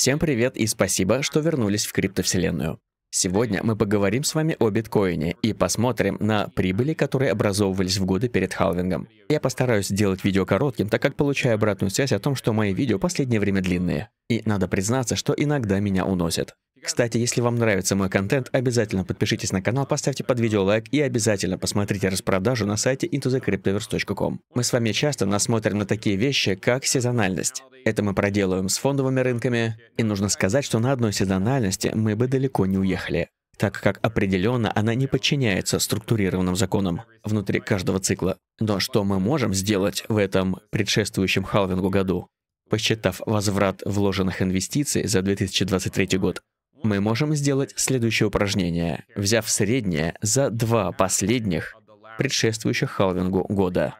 Всем привет и спасибо, что вернулись в криптовселенную. Сегодня мы поговорим с вами о биткоине и посмотрим на прибыли, которые образовывались в годы перед халвингом. Я постараюсь сделать видео коротким, так как получаю обратную связь о том, что мои видео последнее время длинные. И надо признаться, что иногда меня уносят. Кстати, если вам нравится мой контент, обязательно подпишитесь на канал, поставьте под видео лайк и обязательно посмотрите распродажу на сайте intothecryptoverse.com. Мы с вами часто насмотрим на такие вещи, как сезональность. Это мы проделываем с фондовыми рынками, и нужно сказать, что на одной сезональности мы бы далеко не уехали так как определенно она не подчиняется структурированным законам внутри каждого цикла. Но что мы можем сделать в этом предшествующем халвингу году? Посчитав возврат вложенных инвестиций за 2023 год, мы можем сделать следующее упражнение, взяв среднее за два последних предшествующих халвингу года.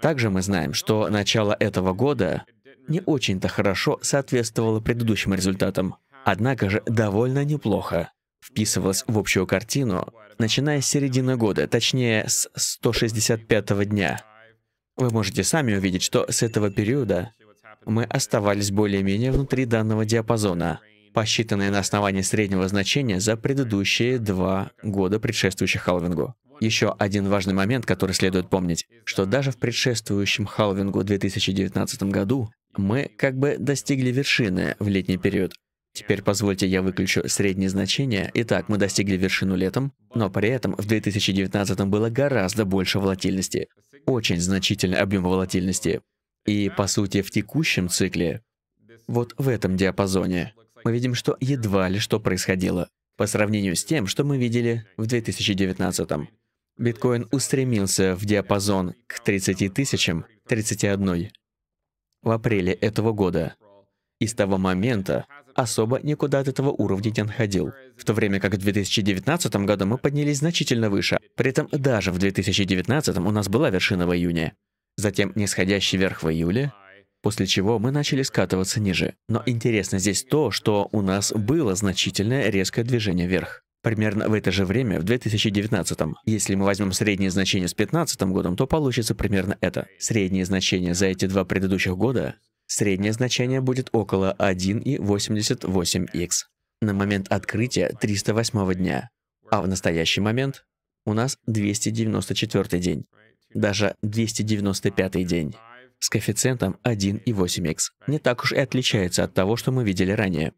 Также мы знаем, что начало этого года не очень-то хорошо соответствовало предыдущим результатам, однако же довольно неплохо вписывалось в общую картину, начиная с середины года, точнее с 165 дня. Вы можете сами увидеть, что с этого периода мы оставались более-менее внутри данного диапазона – посчитанные на основании среднего значения за предыдущие два года, предшествующих халвингу. Еще один важный момент, который следует помнить, что даже в предшествующем халвингу 2019 году мы как бы достигли вершины в летний период. Теперь позвольте я выключу средние значения. Итак, мы достигли вершину летом, но при этом в 2019 было гораздо больше волатильности. Очень значительный объем волатильности. И, по сути, в текущем цикле, вот в этом диапазоне, мы видим, что едва ли что происходило по сравнению с тем, что мы видели в 2019 -м. Биткоин устремился в диапазон к 30 тысячам 31 в апреле этого года. И с того момента особо никуда от этого уровня не отходил. В то время как в 2019 году мы поднялись значительно выше. При этом даже в 2019 у нас была вершина в июне. Затем нисходящий верх в июле, после чего мы начали скатываться ниже. Но интересно здесь то, что у нас было значительное резкое движение вверх. Примерно в это же время, в 2019 м если мы возьмем среднее значение с 2015 годом, то получится примерно это. Среднее значение за эти два предыдущих года, среднее значение будет около 1,88х. На момент открытия 308 дня, а в настоящий момент у нас 294 день, даже 295 день с коэффициентом 1,8х. Не так уж и отличается от того, что мы видели ранее.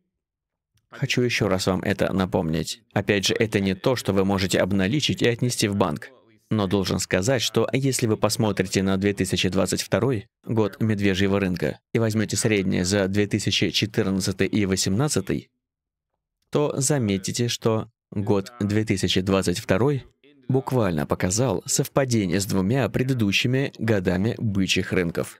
Хочу еще раз вам это напомнить. Опять же, это не то, что вы можете обналичить и отнести в банк. Но должен сказать, что если вы посмотрите на 2022 год медвежьего рынка и возьмете среднее за 2014 и 2018, то заметите, что год 2022 буквально показал совпадение с двумя предыдущими годами бычьих рынков.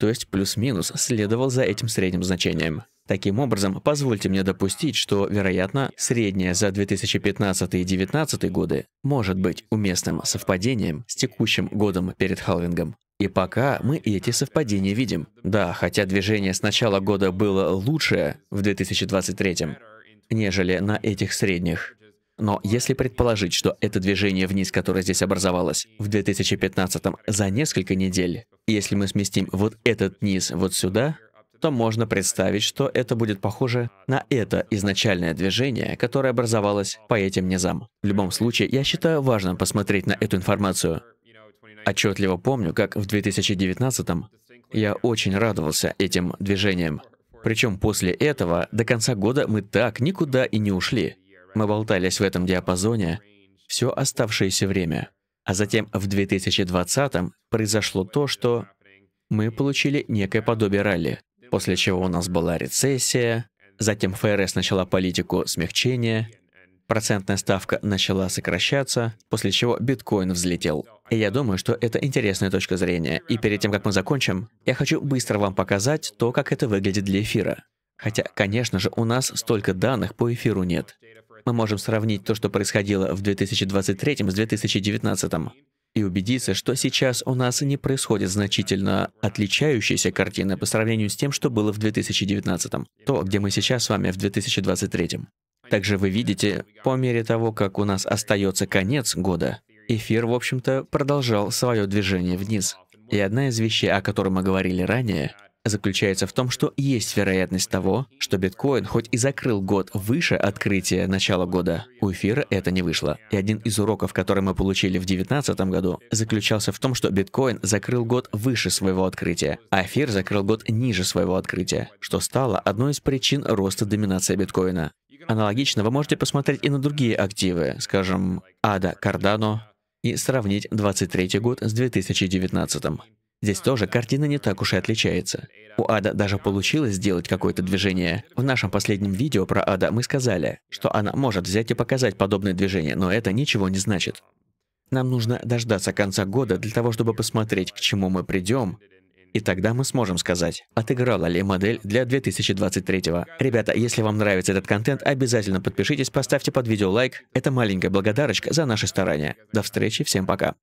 То есть плюс-минус следовал за этим средним значением. Таким образом, позвольте мне допустить, что, вероятно, среднее за 2015 и 2019 годы может быть уместным совпадением с текущим годом перед халвингом. И пока мы эти совпадения видим. Да, хотя движение с начала года было лучшее в 2023, нежели на этих средних. Но если предположить, что это движение вниз, которое здесь образовалось в 2015 за несколько недель, если мы сместим вот этот низ вот сюда, то можно представить, что это будет похоже на это изначальное движение, которое образовалось по этим низам. В любом случае, я считаю важным посмотреть на эту информацию. Отчетливо помню, как в 2019 я очень радовался этим движениям. Причем после этого до конца года мы так никуда и не ушли. Мы болтались в этом диапазоне все оставшееся время. А затем в 2020 м произошло то, что мы получили некое подобие ралли, после чего у нас была рецессия, затем ФРС начала политику смягчения, процентная ставка начала сокращаться, после чего биткоин взлетел. И я думаю, что это интересная точка зрения. И перед тем, как мы закончим, я хочу быстро вам показать то, как это выглядит для эфира. Хотя, конечно же, у нас столько данных по эфиру нет мы можем сравнить то, что происходило в 2023 с 2019 и убедиться, что сейчас у нас не происходит значительно отличающаяся картина по сравнению с тем, что было в 2019, то, где мы сейчас с вами в 2023. м Также вы видите, по мере того, как у нас остается конец года, эфир, в общем-то, продолжал свое движение вниз. И одна из вещей, о которой мы говорили ранее, заключается в том, что есть вероятность того, что биткоин хоть и закрыл год выше открытия начала года, у эфира это не вышло. И один из уроков, который мы получили в 2019 году, заключался в том, что биткоин закрыл год выше своего открытия, а эфир закрыл год ниже своего открытия, что стало одной из причин роста доминации биткоина. Аналогично вы можете посмотреть и на другие активы, скажем, ADA, Cardano, и сравнить 23 год с 2019. Здесь тоже картина не так уж и отличается. У Ада даже получилось сделать какое-то движение. В нашем последнем видео про Ада мы сказали, что она может взять и показать подобное движение, но это ничего не значит. Нам нужно дождаться конца года для того, чтобы посмотреть, к чему мы придем, и тогда мы сможем сказать, отыграла ли модель для 2023 -го. Ребята, если вам нравится этот контент, обязательно подпишитесь, поставьте под видео лайк. Это маленькая благодарочка за наши старания. До встречи, всем пока.